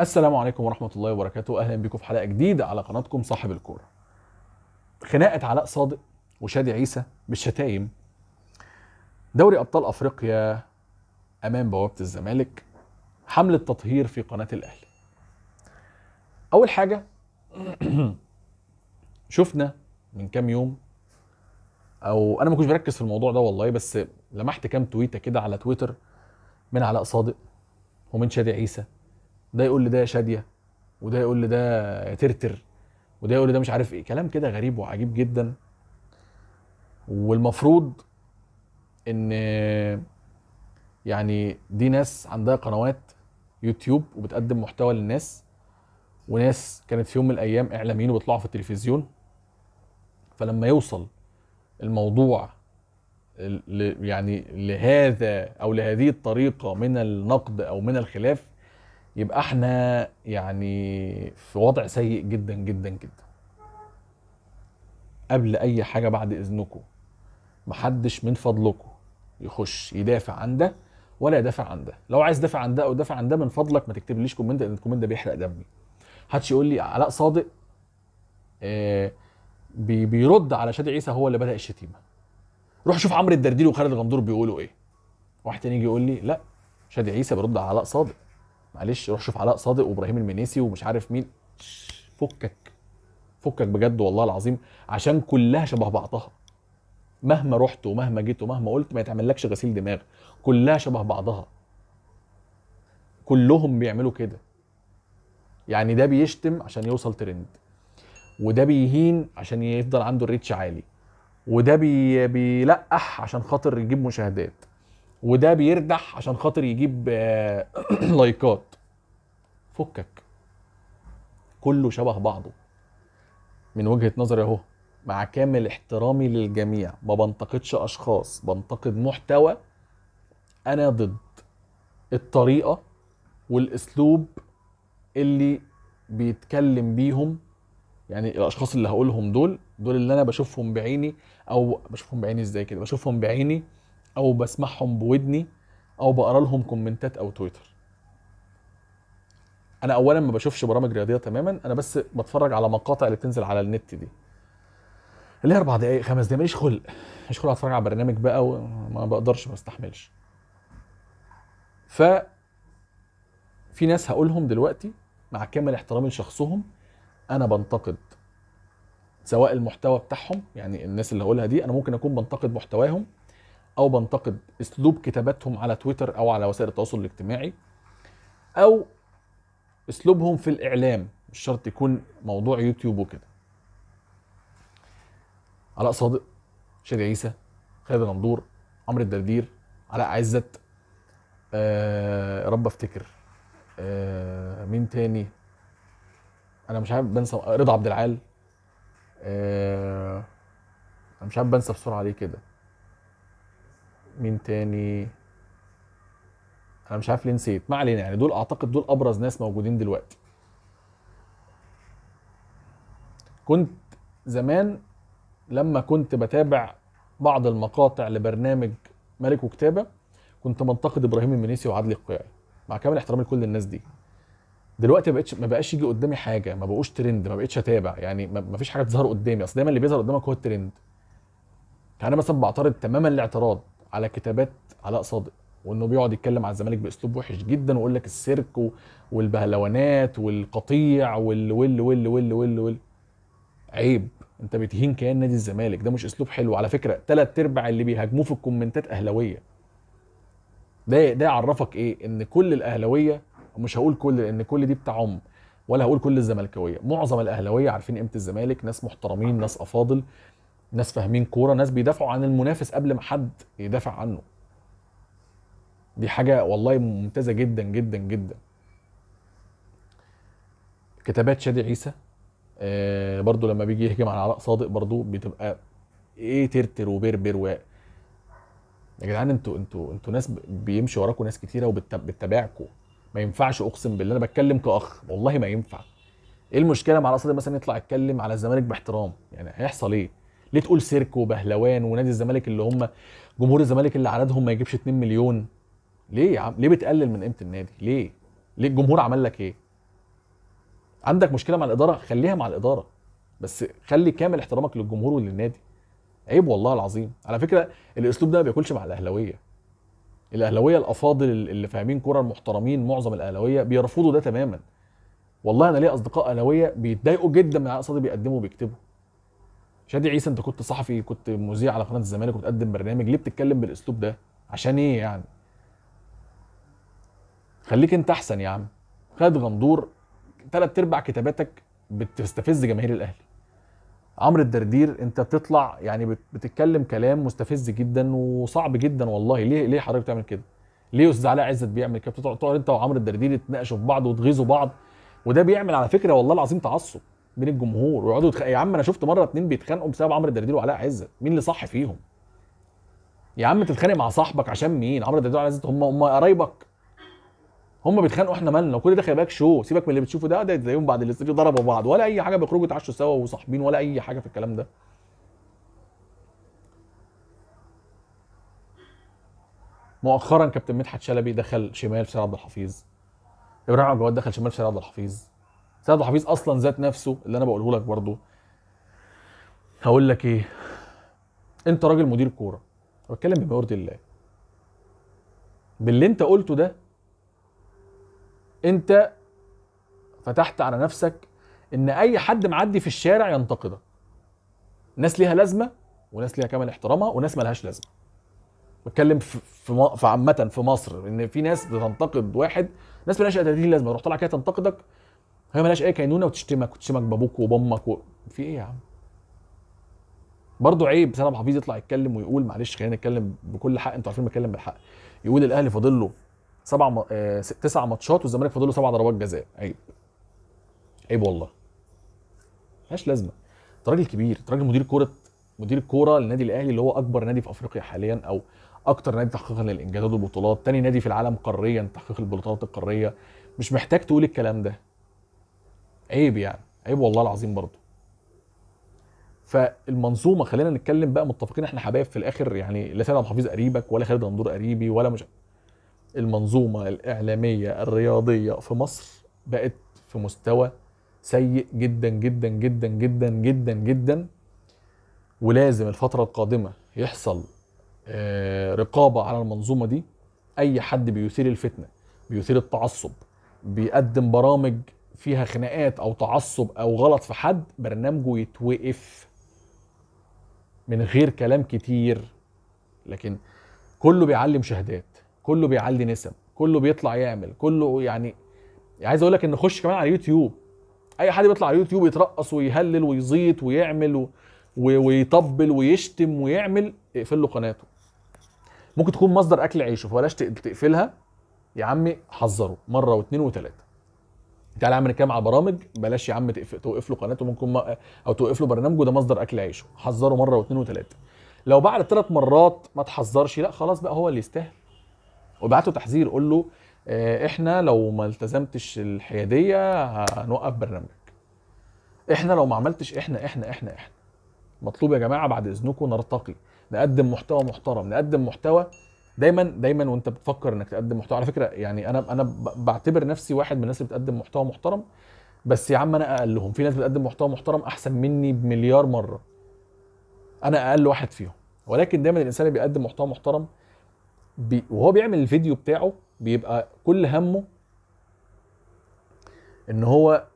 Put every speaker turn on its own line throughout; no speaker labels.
السلام عليكم ورحمة الله وبركاته أهلا بكم في حلقة جديدة على قناتكم صاحب الكورة خناقة علاء صادق وشادي عيسى بالشتايم دوري أبطال أفريقيا أمام بوابة الزمالك حملة تطهير في قناة الأهلي أول حاجة شفنا من كام يوم أو أنا ما كنتش بركز في الموضوع ده والله بس لمحت كام تويتة كده على تويتر من علاء صادق ومن شادي عيسى ده يقول لي ده يا شاديه وده يقول لي ده يا ترتر وده يقول لي ده مش عارف ايه كلام كده غريب وعجيب جدا والمفروض ان يعني دي ناس عندها قنوات يوتيوب وبتقدم محتوى للناس وناس كانت في يوم من الايام اعلاميين وبيطلعوا في التلفزيون فلما يوصل الموضوع يعني لهذا او لهذه الطريقه من النقد او من الخلاف يبقى احنا يعني في وضع سيء جدا جدا جدا قبل اي حاجه بعد اذنكم محدش من فضلكم يخش يدافع عن ده ولا يدافع عن ده لو عايز دافع عن ده او دافع عن ده من فضلك ما تكتبليش كومنت لان الكومنت ده بيحرق دمي حدش يقول لي علاء صادق آه بيرد على شادي عيسى هو اللي بدا الشتيمه روح شوف عمرو الدرديل وخالد غندور بيقولوا ايه واحد تاني يجي يقول لي لا شادي عيسى بيرد على علاء صادق معلش روح شوف علاء صادق وابراهيم المنيسي ومش عارف مين فكك فكك بجد والله العظيم عشان كلها شبه بعضها مهما رحت ومهما جيت ومهما قلت ما يتعملكش غسيل دماغ كلها شبه بعضها كلهم بيعملوا كده يعني ده بيشتم عشان يوصل ترند وده بيهين عشان يفضل عنده الريتش عالي وده بي... بيلقح عشان خاطر يجيب مشاهدات وده بيردح عشان خاطر يجيب آه، لايكات فكك كله شبه بعضه من وجهه نظري اهو مع كامل احترامي للجميع ما بنتقدش اشخاص بنتقد محتوى انا ضد الطريقه والاسلوب اللي بيتكلم بيهم يعني الاشخاص اللي هقولهم دول دول اللي انا بشوفهم بعيني او بشوفهم بعيني ازاي كده بشوفهم بعيني او بسمعهم بودني او بقرا لهم كومنتات او تويتر انا اولا ما بشوفش برامج رياضيه تماما انا بس بتفرج على مقاطع اللي بتنزل على النت دي اللي هي اربع دقائق خمس دقائق ماليش خلق مش خلق اتفرج على برنامج بقى وما بقدرش ما استحملش ف في ناس هقولهم دلوقتي مع كامل احترامي لشخصهم انا بنتقد سواء المحتوى بتاعهم يعني الناس اللي هقولها دي انا ممكن اكون بنتقد محتواهم او بنتقد اسلوب كتاباتهم على تويتر او على وسائل التواصل الاجتماعي او اسلوبهم في الاعلام مش شرط يكون موضوع يوتيوب وكده علاء صادق شادي عيسى خالد الغندور عمرو الدردير علاء عزت آه رب افتكر آه مين تاني انا مش عارف بنسى رضا عبد العال آه انا مش عارف بنسى بسرعه ليه كده مين تاني انا مش عارف ليه نسيت ما علينا يعني دول اعتقد دول ابرز ناس موجودين دلوقتي كنت زمان لما كنت بتابع بعض المقاطع لبرنامج ملك وكتابه كنت منتقد ابراهيم المنيسي وعدلي القيعي مع كامل احترامي لكل الناس دي دلوقتي ما بقتش ما بقاش يجي قدامي حاجه ما بقوش ترند ما بقتش اتابع يعني ما فيش حاجه تظهر قدامي اصل دايما اللي بيظهر قدامك هو الترند يعني انا مثلا بعترض تماما الاعتراض على كتابات علاء صادق وانه بيقعد يتكلم على الزمالك باسلوب وحش جدا ويقول لك السيرك والبهلوانات والقطيع وال وال وال وال وال, عيب انت بتهين كيان نادي الزمالك ده مش اسلوب حلو على فكره ثلاث ارباع اللي بيهاجموه في الكومنتات اهلاويه ده ده يعرفك ايه ان كل الاهلاويه مش هقول كل لان كل دي بتاع عم ولا هقول كل الزملكاويه معظم الاهلاويه عارفين قيمه الزمالك ناس محترمين ناس افاضل ناس فاهمين كوره ناس بيدافعوا عن المنافس قبل ما حد يدافع عنه دي حاجه والله ممتازه جدا جدا جدا كتابات شادي عيسى آه برضو لما بيجي يهجم على علاء صادق برضو بتبقى ايه ترتر وبربر و يا جدعان انتوا انتوا انتوا ناس بيمشي وراكم ناس كتيره وبتتابعكم ما ينفعش اقسم بالله انا بتكلم كاخ والله ما ينفع ايه المشكله مع علاء صادق مثلا يطلع يتكلم على الزمالك باحترام يعني هيحصل ايه ليه تقول سيرك وبهلوان ونادي الزمالك اللي هم جمهور الزمالك اللي عددهم ما يجيبش 2 مليون ليه يا عم ليه بتقلل من قيمه النادي ليه ليه الجمهور عمل لك ايه عندك مشكله مع الاداره خليها مع الاداره بس خلي كامل احترامك للجمهور وللنادي عيب والله العظيم على فكره الاسلوب ده ما بياكلش مع الاهلاويه الاهلاويه الافاضل اللي فاهمين كوره المحترمين معظم الاهلاويه بيرفضوا ده تماما والله انا ليه اصدقاء اهلاويه بيتضايقوا جدا من اللي بيقدموا وبيكتبوا شادي عيسى انت كنت صحفي كنت مذيع على قناه الزمالك وتقدم برنامج ليه بتتكلم بالاسلوب ده عشان ايه يعني خليك انت احسن يا عم خالد غندور ثلاث ارباع كتاباتك بتستفز جماهير الاهلي عمرو الدردير انت بتطلع يعني بتتكلم كلام مستفز جدا وصعب جدا والله ليه ليه حضرتك بتعمل كده ليه استاذ علاء عزت بيعمل كده بتقعد انت وعمرو الدردير تتناقشوا في بعض وتغيظوا بعض وده بيعمل على فكره والله العظيم تعصب بين الجمهور ويقعدوا يتخ... يا عم انا شفت مره اتنين بيتخانقوا بسبب عمرو الدردير وعلاء عزت مين اللي صح فيهم يا عم تتخانق مع صاحبك عشان مين عمرو الدردير وعلاء عزت هم هم قرايبك هم بيتخانقوا احنا مالنا وكل ده خيبك شو سيبك من اللي بتشوفه ده ده زيهم بعد الاستوديو ضربوا بعض ولا اي حاجه بيخرجوا يتعشوا سوا وصاحبين ولا اي حاجه في الكلام ده مؤخرا كابتن مدحت شلبي دخل شمال في شارع عبد الحفيظ ابراهيم عبد الجواد دخل شمال في شارع عبد الحفيظ شارع عبد الحفيظ اصلا ذات نفسه اللي انا بقوله لك برضه هقول لك ايه انت راجل مدير كوره بتكلم بما يرضي الله باللي انت قلته ده انت فتحت على نفسك ان اي حد معدي في الشارع ينتقدك ناس ليها لازمه وناس ليها كمان احترامها وناس ملهاش لازمه بتكلم في في عامه في مصر ان في ناس بتنتقد واحد ناس ملهاش اي لازمه تروح طالعه كده تنتقدك هي ملهاش اي كينونه وتشتمك وتشتمك بابوك وبامك و... في ايه يا عم برضه عيب سلام حفيظ يطلع يتكلم ويقول معلش خلينا نتكلم بكل حق انتوا عارفين بتكلم بالحق يقول الاهلي فاضل له سبع آه تسع ماتشات والزمالك فاضل له سبع ضربات جزاء عيب عيب والله ملهاش لازمه انت راجل كبير انت راجل مدير كوره مدير الكوره للنادي الاهلي اللي هو اكبر نادي في افريقيا حاليا او اكتر نادي تحقيقا للانجازات والبطولات تاني نادي في العالم قاريا تحقيق البطولات القاريه مش محتاج تقول الكلام ده عيب يعني عيب والله العظيم برضه فالمنظومه خلينا نتكلم بقى متفقين احنا حبايب في الاخر يعني لا سيد عبد الحفيظ قريبك ولا خالد غندور قريبي ولا مش المنظومة الإعلامية الرياضية في مصر بقت في مستوى سيء جدا جدا جدا جدا جدا جدا ولازم الفترة القادمة يحصل آه، رقابة على المنظومة دي أي حد بيثير الفتنة بيثير التعصب بيقدم برامج فيها خناقات أو تعصب أو غلط في حد برنامجه يتوقف من غير كلام كتير لكن كله بيعلم شهادات كله بيعلي نسب كله بيطلع يعمل كله يعني عايز اقول لك ان خش كمان على يوتيوب اي حد بيطلع على يوتيوب يترقص ويهلل ويزيط ويعمل و... ويطبل ويشتم ويعمل اقفل له قناته ممكن تكون مصدر اكل عيشه فبلاش تقفلها يا عمي حذره مره واثنين وثلاثه تعالى يا عم نتكلم على برامج بلاش يا عم توقف له قناته ممكن ما او توقف له برنامجه ده مصدر اكل عيشه حذره مره واثنين وثلاثه لو بعد ثلاث مرات ما تحذرش لا خلاص بقى هو اللي يستاهل وابعت له تحذير قول له آه، احنا لو ما التزمتش الحياديه هنوقف برنامجك احنا لو ما عملتش احنا احنا احنا احنا مطلوب يا جماعه بعد اذنكم نرتقي نقدم محتوى محترم نقدم محتوى دايما دايما وانت بتفكر انك تقدم محتوى على فكره يعني انا انا بعتبر نفسي واحد من الناس اللي بتقدم محتوى محترم بس يا عم انا اقلهم في ناس بتقدم محتوى محترم احسن مني بمليار مره انا اقل واحد فيهم ولكن دايما الانسان اللي بيقدم محتوى محترم بي وهو بيعمل الفيديو بتاعه بيبقى كل همه ان هو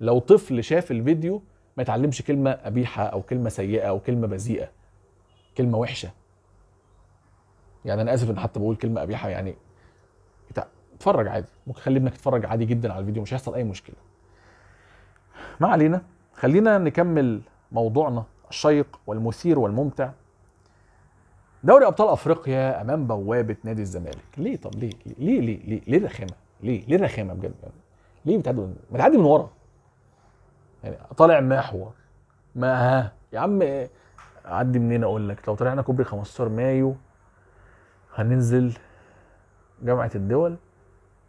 لو طفل شاف الفيديو ما يتعلمش كلمه قبيحه او كلمه سيئه او كلمه بذيئه كلمه وحشه يعني انا اسف ان حتى بقول كلمه قبيحه يعني اتفرج عادي ممكن خلي ابنك يتفرج عادي جدا على الفيديو مش هيحصل اي مشكله ما علينا خلينا نكمل موضوعنا الشيق والمثير والممتع دوري ابطال افريقيا امام بوابه نادي الزمالك ليه طب ليه ليه ليه ليه ليه الرخامه ليه ليه الرخامه بجد ليه بتعدوا ما تعدي من ورا يعني طالع محور ما ها يا عم عدي منين اقول لك لو طلعنا كوبري 15 مايو هننزل جامعه الدول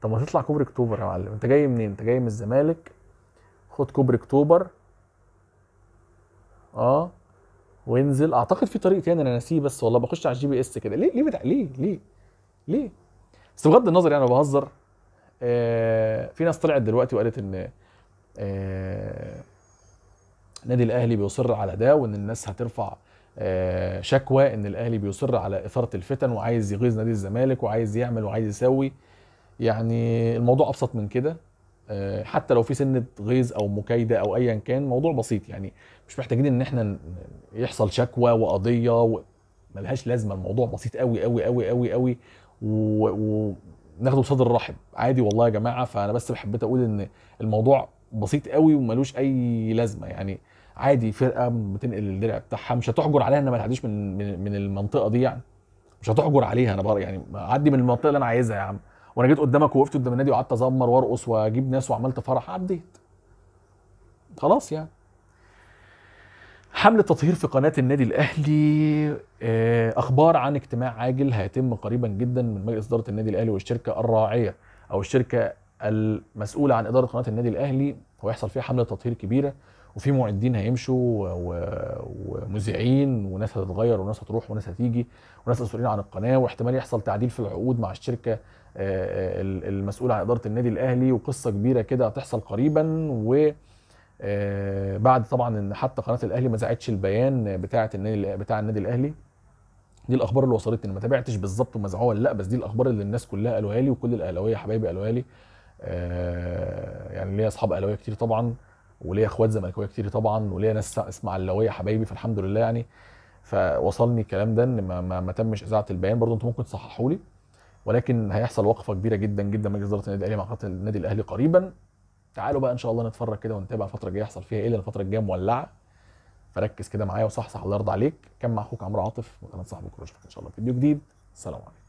طب ما تطلع كوبري اكتوبر يا معلم انت جاي منين انت جاي من الزمالك خد كوبري اكتوبر اه وانزل اعتقد في طريق تاني يعني انا ناسيه بس والله بخش على الجي بي اس كده ليه ليه بتاع ليه ليه ليه بس بغض النظر يعني انا بهزر آه في ناس طلعت دلوقتي وقالت ان آه النادي الاهلي بيصر على ده وان الناس هترفع آه شكوى ان الاهلي بيصر على اثاره الفتن وعايز يغيظ نادي الزمالك وعايز يعمل وعايز يسوي يعني الموضوع ابسط من كده آه، حتى لو في سنه غيظ او مكايده او ايا كان موضوع بسيط يعني مش محتاجين ان احنا يحصل شكوى وقضيه و... ملهاش لازمه الموضوع بسيط قوي قوي قوي قوي قوي وناخده و... بصدر رحب عادي والله يا جماعه فانا بس حبيت اقول ان الموضوع بسيط قوي وملوش اي لازمه يعني عادي فرقه بتنقل الدرع بتاعها مش هتحجر عليها ان ما تعديش من من, من المنطقه دي يعني مش هتحجر عليها انا بقى يعني عدي من المنطقه اللي انا عايزها يا عم وانا جيت قدامك ووقفت قدام النادي وقعدت ازمر وارقص واجيب ناس وعملت فرح عديت خلاص يعني حملة تطهير في قناة النادي الأهلي آه، أخبار عن اجتماع عاجل هيتم قريبا جدا من مجلس إدارة النادي الأهلي والشركة الراعية أو الشركة المسؤولة عن إدارة قناة النادي الأهلي ويحصل فيها حملة تطهير كبيرة وفي معدين هيمشوا ومذيعين وناس هتتغير وناس هتروح وناس هتيجي وناس مسؤولين عن القناه واحتمال يحصل تعديل في العقود مع الشركه آه، آه، المسؤوله عن اداره النادي الاهلي وقصه كبيره كده هتحصل قريبا و آه، بعد طبعا ان حتى قناه الاهلي ما زعتش البيان بتاعه النادي بتاع النادي الاهلي دي الاخبار اللي وصلتني ما تابعتش بالظبط وما ولا لا بس دي الاخبار اللي الناس كلها قالوها لي وكل الاهلاويه حبايبي قالوها لي يعني ليا اصحاب اهلاويه كتير طبعا وليا اخوات زملكاويه كتير طبعا وليا ناس اللوية حبايبي فالحمد لله يعني فوصلني الكلام ده ان ما, ما, ما تمش اذاعه البيان برضو انتم ممكن تصححوا لي ولكن هيحصل وقفه كبيره جدا جدا مجلس اداره النادي الاهلي مع قناه النادي الاهلي قريبا تعالوا بقى ان شاء الله نتفرج كده ونتابع الفتره الجايه يحصل فيها ايه لان الفتره الجايه مولعه فركز كده معايا وصحصح الله يرضى عليك كان مع اخوك عمرو عاطف وكان صاحبك رشفك ان شاء الله فيديو جديد السلام عليكم